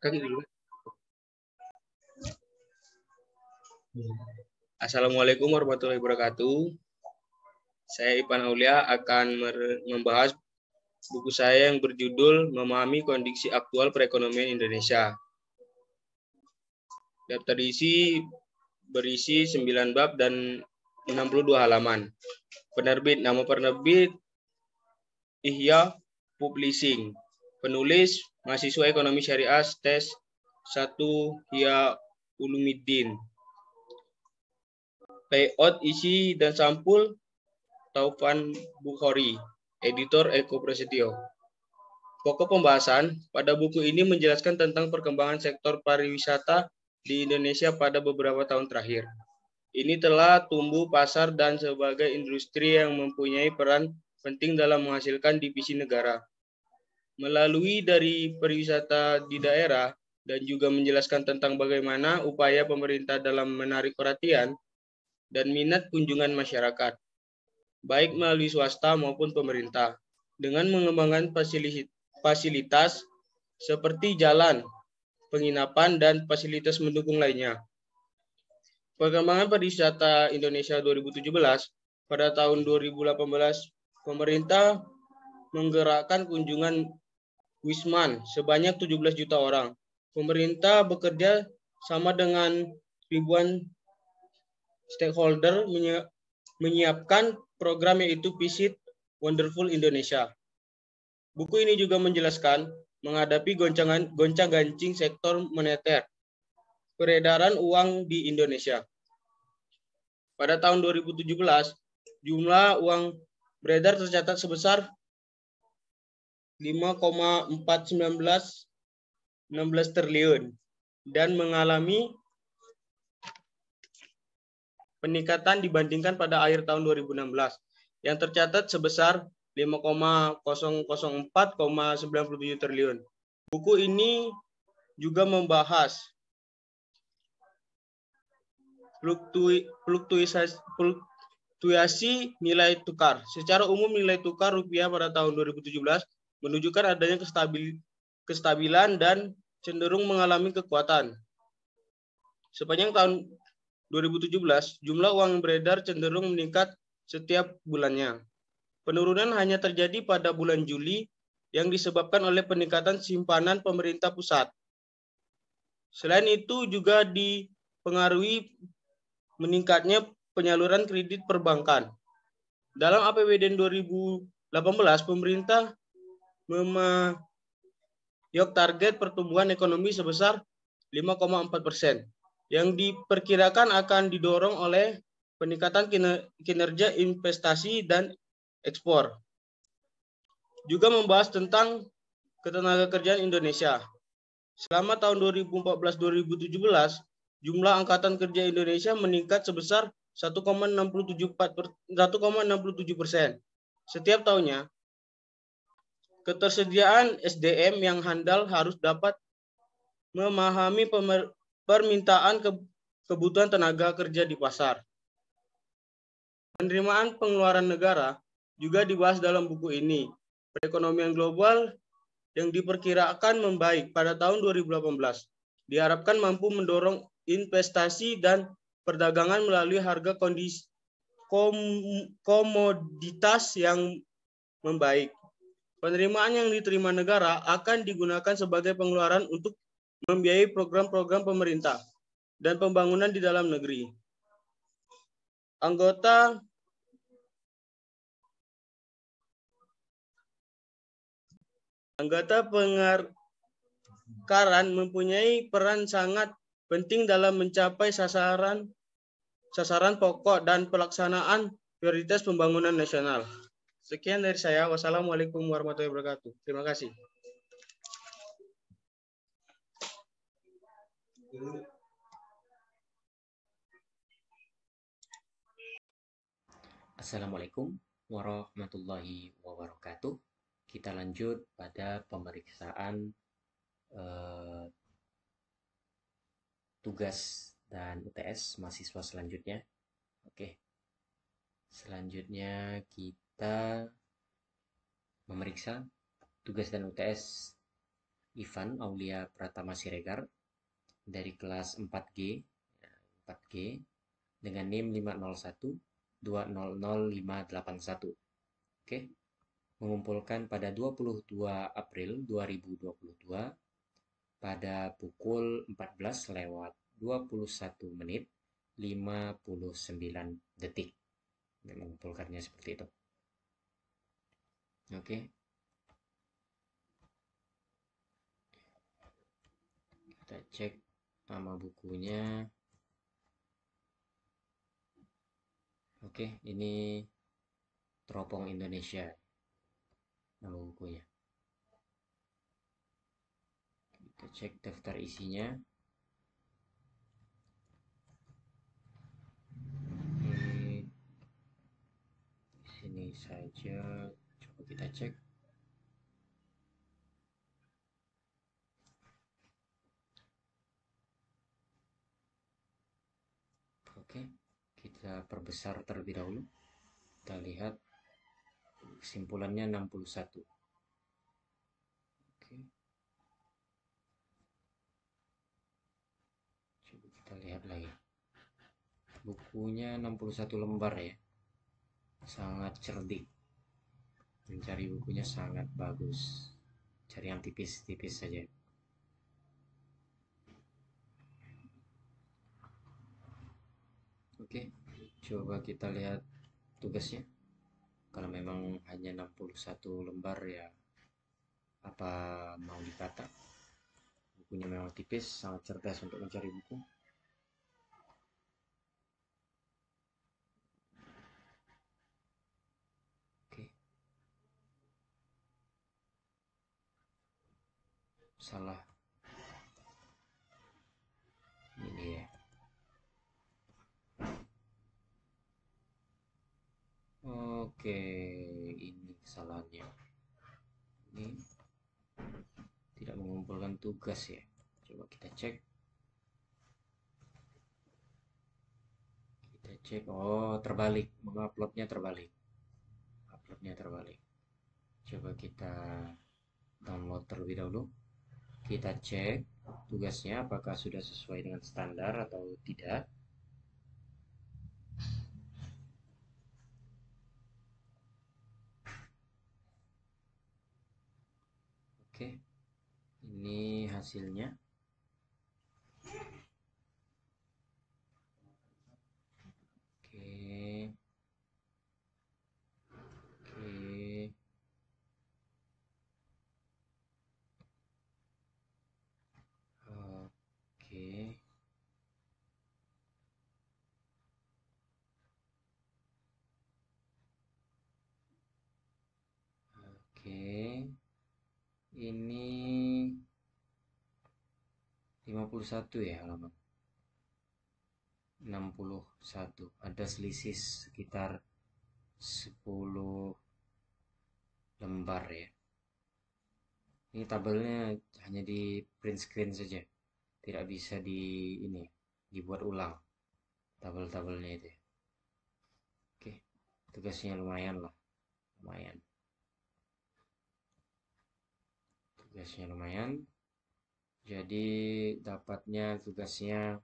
Kan gitu Assalamualaikum warahmatullahi wabarakatuh. Saya Ipan Aulia akan membahas buku saya yang berjudul Memahami Kondisi Aktual Perekonomian Indonesia. Daftar isi berisi 9 bab dan 62 halaman. Penerbit, nama penerbit Ihya Publishing. Penulis mahasiswa ekonomi syariah tes 1 e Hia Ulumiddin. Layout isi dan sampul Taufan Bukhari, editor Eko Presidio. Pokok pembahasan pada buku ini menjelaskan tentang perkembangan sektor pariwisata di Indonesia pada beberapa tahun terakhir. Ini telah tumbuh pasar dan sebagai industri yang mempunyai peran penting dalam menghasilkan divisi negara melalui dari pariwisata di daerah dan juga menjelaskan tentang bagaimana upaya pemerintah dalam menarik perhatian dan minat kunjungan masyarakat, baik melalui swasta maupun pemerintah, dengan mengembangkan fasilitas seperti jalan, penginapan, dan fasilitas mendukung lainnya. Perkembangan pariwisata Indonesia 2017 pada tahun 2018, pemerintah menggerakkan kunjungan Wisman sebanyak 17 juta orang. Pemerintah bekerja sama dengan ribuan stakeholder menyiapkan program yaitu Visit Wonderful Indonesia. Buku ini juga menjelaskan menghadapi goncangan goncang-gancing sektor moneter peredaran uang di Indonesia. Pada tahun 2017, jumlah uang beredar tercatat sebesar 5,419 16 triliun dan mengalami peningkatan dibandingkan pada akhir tahun 2016 yang tercatat sebesar 5,004,97 triliun. Buku ini juga membahas fluktuasi nilai tukar. Secara umum nilai tukar rupiah pada tahun 2017 menunjukkan adanya kestabil, kestabilan dan cenderung mengalami kekuatan. Sepanjang tahun 2017, jumlah uang beredar cenderung meningkat setiap bulannya. Penurunan hanya terjadi pada bulan Juli yang disebabkan oleh peningkatan simpanan pemerintah pusat. Selain itu juga dipengaruhi meningkatnya penyaluran kredit perbankan. Dalam APBD 2018, pemerintah yok target pertumbuhan ekonomi sebesar 5,4 persen yang diperkirakan akan didorong oleh peningkatan kinerja investasi dan ekspor. Juga membahas tentang ketenaga kerjaan Indonesia. Selama tahun 2014-2017, jumlah angkatan kerja Indonesia meningkat sebesar 1,67 persen. Setiap tahunnya, Ketersediaan SDM yang handal harus dapat memahami permintaan kebutuhan tenaga kerja di pasar. Penerimaan pengeluaran negara juga dibahas dalam buku ini. Perekonomian global yang diperkirakan membaik pada tahun 2018 diharapkan mampu mendorong investasi dan perdagangan melalui harga kondisi kom, komoditas yang membaik penerimaan yang diterima negara akan digunakan sebagai pengeluaran untuk membiayai program-program pemerintah dan pembangunan di dalam negeri. Anggota Anggota pengarkaran mempunyai peran sangat penting dalam mencapai sasaran sasaran pokok dan pelaksanaan prioritas pembangunan nasional. Sekian dari saya. Wassalamualaikum warahmatullahi wabarakatuh. Terima kasih. Assalamualaikum warahmatullahi wabarakatuh. Kita lanjut pada pemeriksaan eh, tugas dan UTS mahasiswa selanjutnya. Oke. Selanjutnya kita kita memeriksa tugas dan UTS Ivan Aulia Pratama Siregar dari kelas 4G 4G dengan NIM 501 200581 Oke. Mengumpulkan pada 22 April 2022 pada pukul 14 lewat 21 menit 59 detik. Dan mengumpulkannya seperti itu oke okay. kita cek nama bukunya oke okay, ini teropong Indonesia nama bukunya kita cek daftar isinya ini saja coba kita cek oke kita perbesar terlebih dahulu kita lihat kesimpulannya 61 oke coba kita lihat lagi bukunya 61 lembar ya sangat cerdik mencari bukunya sangat bagus cari yang tipis-tipis saja oke coba kita lihat tugasnya kalau memang hanya 61 lembar ya apa mau dikata bukunya memang tipis sangat cerdas untuk mencari buku salah ini ya oke ini kesalahannya ini tidak mengumpulkan tugas ya coba kita cek kita cek oh terbalik menguploadnya terbalik uploadnya terbalik coba kita download terlebih dahulu kita cek tugasnya apakah sudah sesuai dengan standar atau tidak oke ini hasilnya ini 51 ya halaman 61 ada selisih sekitar 10 lembar ya ini tabelnya hanya di print screen saja tidak bisa di ini dibuat ulang tabel-tabelnya itu ya. oke tugasnya lumayan lah lumayan tugasnya lumayan jadi dapatnya tugasnya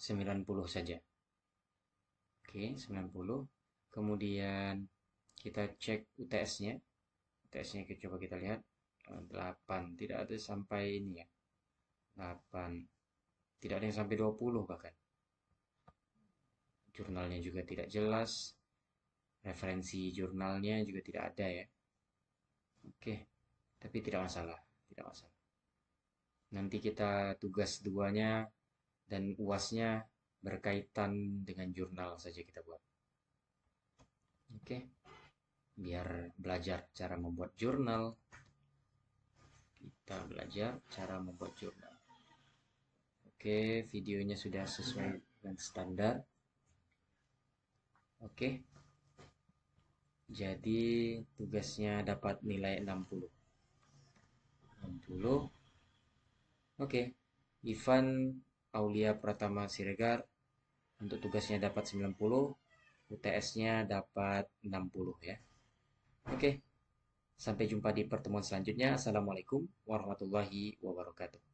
90 saja oke 90 kemudian kita cek UTS nya UTS nya kita coba kita lihat 8 eh, tidak ada sampai ini ya 8 tidak ada yang sampai 20 ya. bahkan jurnalnya juga tidak jelas referensi jurnalnya juga tidak ada ya oke tapi tidak masalah tidak masalah nanti kita tugas duanya dan uasnya berkaitan dengan jurnal saja kita buat oke okay. biar belajar cara membuat jurnal kita belajar cara membuat jurnal oke okay, videonya sudah sesuai dengan standar oke okay. jadi tugasnya dapat nilai 60 80 Oke, Ivan Aulia Pratama Siregar untuk tugasnya dapat 90, UTS-nya dapat 60 ya. Oke, sampai jumpa di pertemuan selanjutnya. Assalamualaikum warahmatullahi wabarakatuh.